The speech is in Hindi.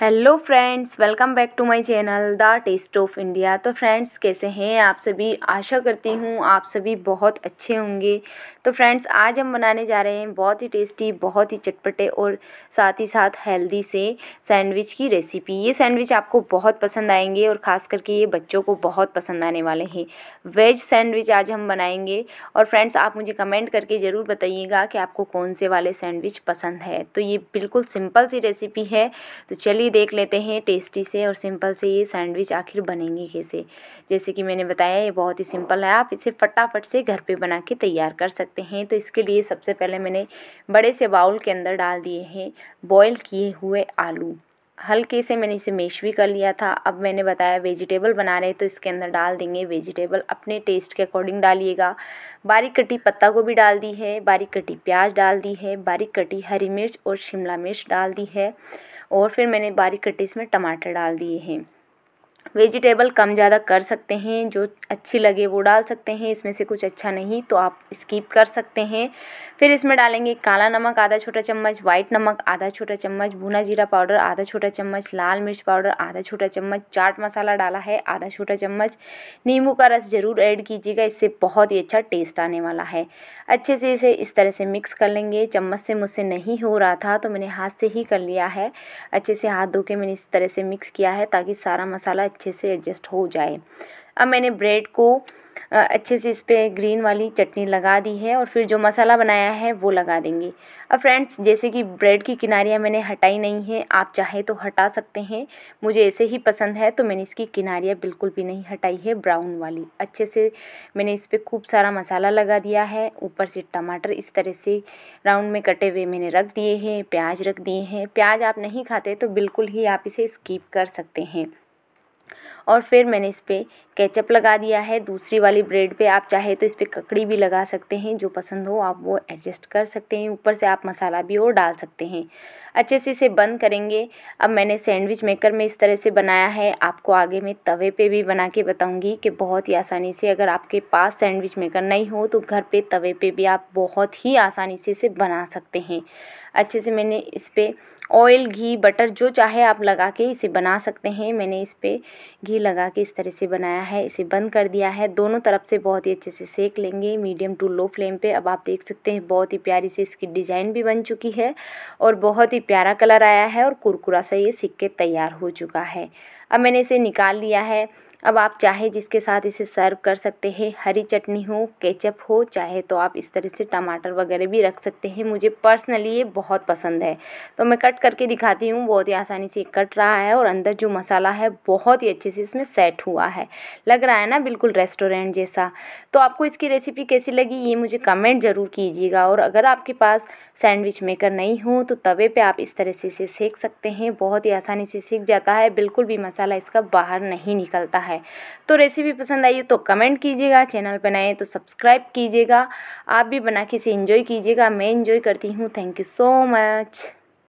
hello friends welcome back to my channel the taste of India तो फ्रेंड्स कैसे हैं आप सभी आशा करती हूँ आप सभी बहुत अच्छे होंगे तो फ्रेंड्स आज हम बनाने जा रहे हैं बहुत ही टेस्टी बहुत ही चटपटे और साथ ही साथ हेल्दी से सैंडविच की रेसिपी ये सैंडविच आपको बहुत पसंद आएंगे और ख़ास करके ये बच्चों को बहुत पसंद आने वाले हैं वेज सैंडविच आज हम बनाएंगे और फ्रेंड्स आप मुझे कमेंट करके ज़रूर बताइएगा कि आपको कौन से वाले सैंडविच पसंद है तो ये बिल्कुल सिंपल सी रेसिपी है तो चलिए भी देख लेते हैं टेस्टी से और सिंपल से ये सैंडविच आखिर बनेंगे कैसे जैसे कि मैंने बताया ये बहुत ही सिंपल है आप इसे फटाफट से घर पे बना के तैयार कर सकते हैं तो इसके लिए सबसे पहले मैंने बड़े से बाउल के अंदर डाल दिए हैं बॉयल किए हुए आलू हल्के से मैंने इसे मेश भी कर लिया था अब मैंने बताया वेजिटेबल बना रहे हैं तो इसके अंदर डाल देंगे वेजिटेबल अपने टेस्ट के अकॉर्डिंग डालिएगा बारीक कटी पत्ता गोभी डाल दी है बारीक कटी प्याज डाल दी है बारीक कटी हरी मिर्च और शिमला मिर्च डाल दी है और फिर मैंने बारीक कटे इसमें टमाटर डाल दिए हैं वेजिटेबल कम ज़्यादा कर सकते हैं जो अच्छी लगे वो डाल सकते हैं इसमें से कुछ अच्छा नहीं तो आप स्किप कर सकते हैं फिर इसमें डालेंगे काला नमक आधा छोटा चम्मच वाइट नमक आधा छोटा चम्मच भुना जीरा पाउडर आधा छोटा चम्मच लाल मिर्च पाउडर आधा छोटा चम्मच चाट मसाला डाला है आधा छोटा चम्मच नींबू का रस ज़रूर ऐड कीजिएगा इससे बहुत ही अच्छा टेस्ट आने वाला है अच्छे से इसे इस तरह से मिक्स कर लेंगे चम्मच से मुझसे नहीं हो रहा था तो मैंने हाथ से ही कर लिया है अच्छे से हाथ धो के मैंने इस तरह से मिक्स किया है ताकि सारा मसाला अच्छे से एडजस्ट हो जाए अब मैंने ब्रेड को अच्छे से इस पर ग्रीन वाली चटनी लगा दी है और फिर जो मसाला बनाया है वो लगा देंगे अब फ्रेंड्स जैसे कि ब्रेड की किनारियाँ मैंने हटाई नहीं है आप चाहे तो हटा सकते हैं मुझे ऐसे ही पसंद है तो मैंने इसकी किनारियाँ बिल्कुल भी नहीं हटाई है ब्राउन वाली अच्छे से मैंने इस पर खूब सारा मसाला लगा दिया है ऊपर से टमाटर इस तरह से राउंड में कटे हुए मैंने रख दिए हैं प्याज रख दिए हैं प्याज आप नहीं खाते तो बिल्कुल ही आप इसे स्कीप कर सकते हैं और फिर मैंने इस पर केचप लगा दिया है दूसरी वाली ब्रेड पे आप चाहे तो इस पर ककड़ी भी लगा सकते हैं जो पसंद हो आप वो एडजस्ट कर सकते हैं ऊपर से आप मसाला भी और डाल सकते हैं अच्छे से इसे बंद करेंगे अब मैंने सैंडविच मेकर में इस तरह से बनाया है आपको आगे मैं तवे पे भी बना के बताऊँगी कि बहुत ही आसानी से अगर आपके पास सैंडविच मेकर नहीं हो तो घर पर तवे पर भी आप बहुत ही आसानी से इसे बना सकते हैं अच्छे से मैंने इस पर ऑयल घी बटर जो चाहे आप लगा के इसे बना सकते हैं मैंने इस पर घी लगा के इस तरह से बनाया है इसे बंद कर दिया है दोनों तरफ से बहुत ही अच्छे से सेक लेंगे मीडियम टू लो फ्लेम पे अब आप देख सकते हैं बहुत ही प्यारी से इसकी डिज़ाइन भी बन चुकी है और बहुत ही प्यारा कलर आया है और कुरकुरा सा ये सिक्के तैयार हो चुका है अब मैंने इसे निकाल लिया है अब आप चाहे जिसके साथ इसे सर्व कर सकते हैं हरी चटनी हो केचप हो चाहे तो आप इस तरह से टमाटर वगैरह भी रख सकते हैं मुझे पर्सनली ये बहुत पसंद है तो मैं कट करके दिखाती हूँ बहुत ही आसानी से कट रहा है और अंदर जो मसाला है बहुत ही अच्छे से इसमें सेट हुआ है लग रहा है ना बिल्कुल रेस्टोरेंट जैसा तो आपको इसकी रेसिपी कैसी लगी ये मुझे कमेंट ज़रूर कीजिएगा और अगर आपके पास सैंडविच मेकर नहीं हो तो तवे पर आप इस तरह से इसे सेक सकते हैं बहुत ही आसानी से सीख जाता है बिल्कुल भी मसाला इसका बाहर नहीं निकलता है है तो रेसिपी पसंद आई हो तो कमेंट कीजिएगा चैनल पर नए तो सब्सक्राइब कीजिएगा आप भी बना के इसे इन्जॉय कीजिएगा मैं इन्जॉय करती हूँ थैंक यू सो मच